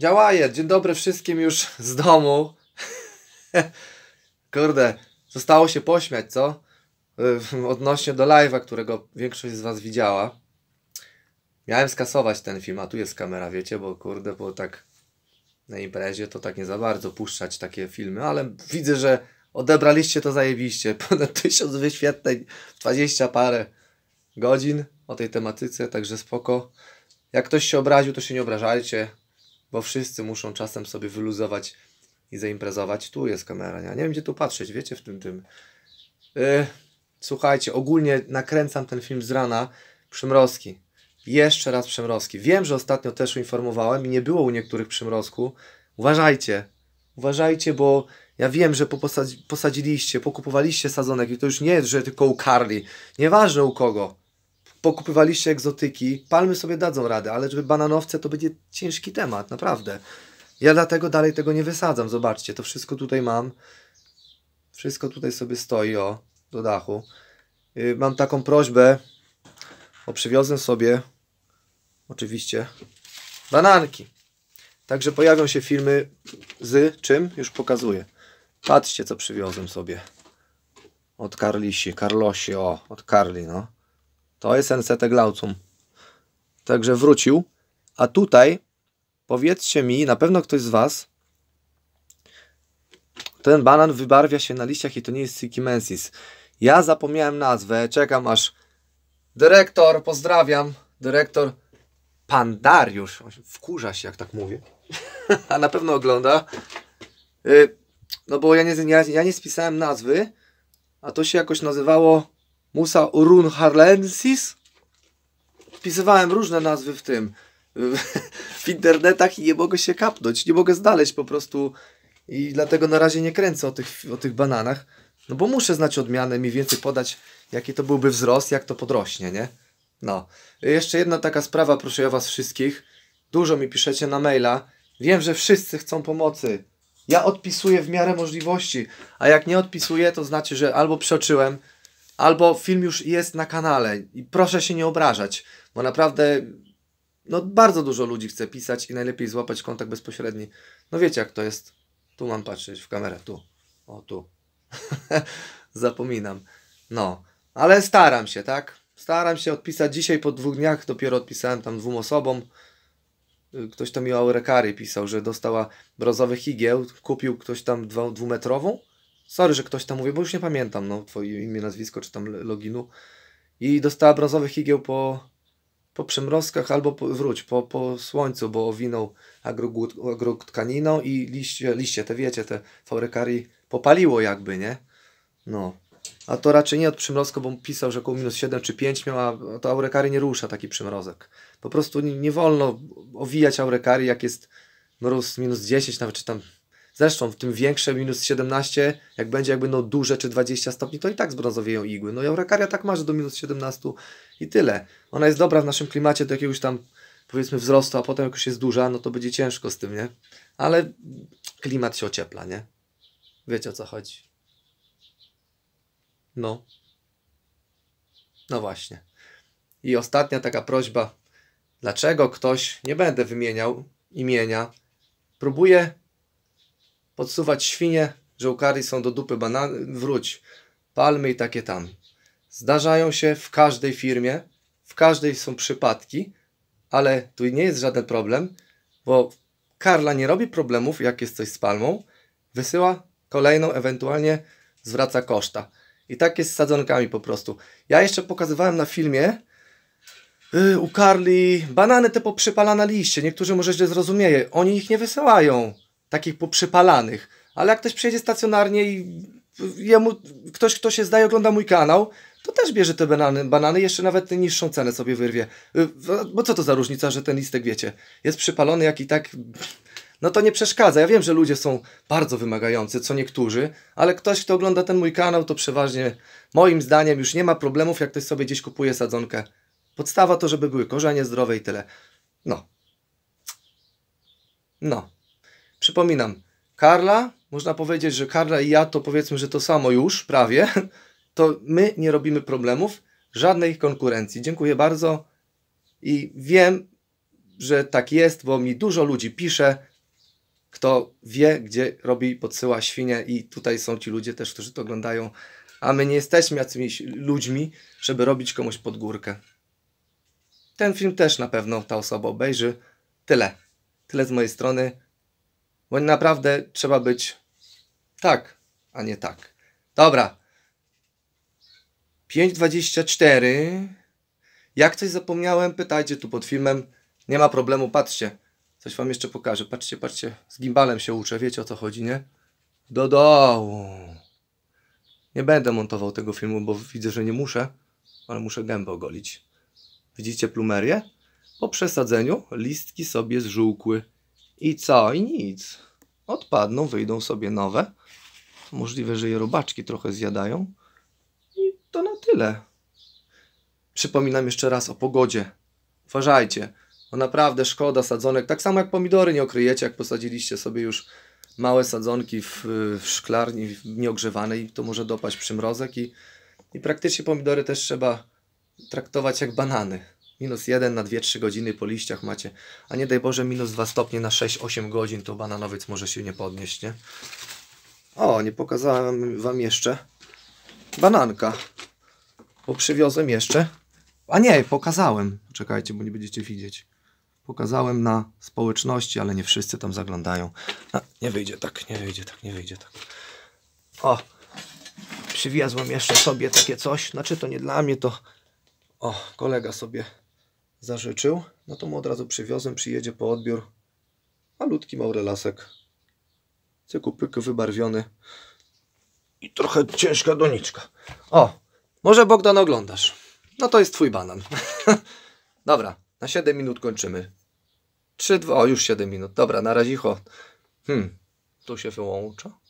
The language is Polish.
Działaje, dzień dobry wszystkim już z domu. Kurde, zostało się pośmiać, co? Y, odnośnie do live'a, którego większość z Was widziała. Miałem skasować ten film, a tu jest kamera, wiecie, bo kurde, bo tak na imprezie to tak nie za bardzo puszczać takie filmy, ale widzę, że odebraliście to zajebiście. Ponad tysiąc wyświetleń, dwadzieścia parę godzin o tej tematyce, także spoko. Jak ktoś się obraził, to się nie obrażajcie bo wszyscy muszą czasem sobie wyluzować i zaimprezować. Tu jest kamera, nie, nie wiem gdzie tu patrzeć, wiecie, w tym tym. Yy, słuchajcie, ogólnie nakręcam ten film z rana. Przymrozki. Jeszcze raz przymrozki. Wiem, że ostatnio też informowałem i nie było u niektórych przymrozku. Uważajcie, uważajcie, bo ja wiem, że posadziliście, pokupowaliście sadzonek i to już nie jest, że tylko ukarli. Nieważne u kogo pokupywaliście egzotyki, palmy sobie dadzą radę, ale żeby bananowce to będzie ciężki temat, naprawdę. Ja dlatego dalej tego nie wysadzam, zobaczcie, to wszystko tutaj mam. Wszystko tutaj sobie stoi, o, do dachu. Yy, mam taką prośbę, o przywiozę sobie, oczywiście, bananki. Także pojawią się filmy z czym? Już pokazuję. Patrzcie, co przywiozłem sobie. Od Karlisi, Karlosi, o, od Karli, no. To jest NCT Glaucum. Także wrócił. A tutaj powiedzcie mi, na pewno ktoś z Was, ten banan wybarwia się na liściach i to nie jest Sykimensis. Ja zapomniałem nazwę, czekam aż dyrektor, pozdrawiam, dyrektor pan Dariusz, on się wkurza się jak tak mówię, a na pewno ogląda, y, no bo ja nie, ja, ja nie spisałem nazwy, a to się jakoś nazywało Musa Urun Harlensis. Wpisywałem różne nazwy w tym, w internetach i nie mogę się kapnąć, nie mogę znaleźć po prostu i dlatego na razie nie kręcę o tych, o tych bananach, no bo muszę znać odmianę, mniej więcej podać, jaki to byłby wzrost, jak to podrośnie, nie? No. Jeszcze jedna taka sprawa, proszę ja was wszystkich. Dużo mi piszecie na maila. Wiem, że wszyscy chcą pomocy. Ja odpisuję w miarę możliwości, a jak nie odpisuję, to znaczy, że albo przeoczyłem, albo film już jest na kanale i proszę się nie obrażać, bo naprawdę no bardzo dużo ludzi chce pisać i najlepiej złapać kontakt bezpośredni. No wiecie jak to jest. Tu mam patrzeć w kamerę, tu. O tu. Zapominam. No, ale staram się, tak? Staram się odpisać. Dzisiaj po dwóch dniach dopiero odpisałem tam dwóm osobom. Y, ktoś tam mi o pisał, że dostała brozowy igieł. Kupił ktoś tam dwumetrową Sorry, że ktoś tam mówi, bo już nie pamiętam, no, twoje imię, nazwisko, czy tam loginu. I dostała brązowy higieł po, po przymrozkach albo po, wróć, po, po słońcu, bo owinął agrotkaniną i liście, liście, te wiecie, te faurekarii popaliło jakby, nie? No. A to raczej nie od przymrozka, bo pisał, że około minus 7 czy 5 miał, a to aurekary nie rusza taki przymrozek. Po prostu nie, nie wolno owijać aurekary, jak jest mróz minus 10, nawet czy tam Zresztą w tym większe minus 17, jak będzie jak będą no, duże czy 20 stopni, to i tak zbrązowieją igły. No i Aurakaria tak marzy do minus 17 i tyle. Ona jest dobra w naszym klimacie do jakiegoś tam powiedzmy wzrostu, a potem jak już jest duża, no to będzie ciężko z tym, nie? Ale klimat się ociepla, nie? Wiecie o co chodzi. No. No właśnie. I ostatnia taka prośba. Dlaczego ktoś, nie będę wymieniał imienia, próbuje podsuwać świnie, żołkary są do dupy banany, wróć, palmy i takie tam. Zdarzają się w każdej firmie, w każdej są przypadki, ale tu nie jest żaden problem, bo Karla nie robi problemów, jak jest coś z palmą, wysyła kolejną, ewentualnie zwraca koszta. I tak jest z sadzonkami po prostu. Ja jeszcze pokazywałem na filmie yy, u Karli banany te poprzypalane liście. Niektórzy może źle zrozumieją. Oni ich nie wysyłają takich poprzepalanych, ale jak ktoś przyjedzie stacjonarnie i jemu, ktoś, kto się zdaje, ogląda mój kanał, to też bierze te banany, banany jeszcze nawet niższą cenę sobie wyrwie. Y, bo co to za różnica, że ten listek, wiecie, jest przypalony jak i tak... No to nie przeszkadza. Ja wiem, że ludzie są bardzo wymagający, co niektórzy, ale ktoś, kto ogląda ten mój kanał, to przeważnie moim zdaniem już nie ma problemów, jak ktoś sobie gdzieś kupuje sadzonkę. Podstawa to, żeby były korzenie zdrowe i tyle. No. No. Przypominam, Karla, można powiedzieć, że Karla i ja to powiedzmy, że to samo już, prawie. To my nie robimy problemów, żadnej konkurencji. Dziękuję bardzo i wiem, że tak jest, bo mi dużo ludzi pisze, kto wie, gdzie robi, podsyła świnie i tutaj są ci ludzie też, którzy to oglądają, a my nie jesteśmy jakimiś ludźmi, żeby robić komuś pod górkę. Ten film też na pewno ta osoba obejrzy. Tyle. Tyle z mojej strony. Bo naprawdę trzeba być tak, a nie tak. Dobra. 5.24. Jak coś zapomniałem, pytajcie tu pod filmem. Nie ma problemu, patrzcie. Coś wam jeszcze pokażę. Patrzcie, patrzcie. Z gimbalem się uczę, wiecie o co chodzi, nie? Do dołu. Nie będę montował tego filmu, bo widzę, że nie muszę, ale muszę gębę ogolić. Widzicie plumerię? Po przesadzeniu listki sobie zżółkły. I co? I nic. Odpadną, wyjdą sobie nowe. Możliwe, że je robaczki trochę zjadają. I to na tyle. Przypominam jeszcze raz o pogodzie. Uważajcie, bo naprawdę szkoda sadzonek. Tak samo jak pomidory nie okryjecie, jak posadziliście sobie już małe sadzonki w, w szklarni w nieogrzewanej, to może dopaść przymrozek i, i praktycznie pomidory też trzeba traktować jak banany. Minus 1 na 2-3 godziny po liściach macie. A nie daj Boże, minus 2 stopnie na 6-8 godzin, to bananowiec może się nie podnieść, nie? O, nie pokazałem Wam jeszcze bananka. Bo przywiozłem jeszcze. A nie, pokazałem. Czekajcie, bo nie będziecie widzieć. Pokazałem na społeczności, ale nie wszyscy tam zaglądają. A, nie wyjdzie tak, nie wyjdzie tak, nie wyjdzie tak. O, przywiozłem jeszcze sobie takie coś. Znaczy to nie dla mnie, to... O, kolega sobie zażyczył, no to mu od razu przywiozłem, przyjedzie po odbiór. Malutki maurelasek. Cyku pyk wybarwiony. I trochę ciężka doniczka. O, może Bogdan oglądasz. No to jest twój banan. Dobra, na 7 minut kończymy. 3, 2, o już 7 minut. Dobra, na razie. Hmm, tu się wyłącza.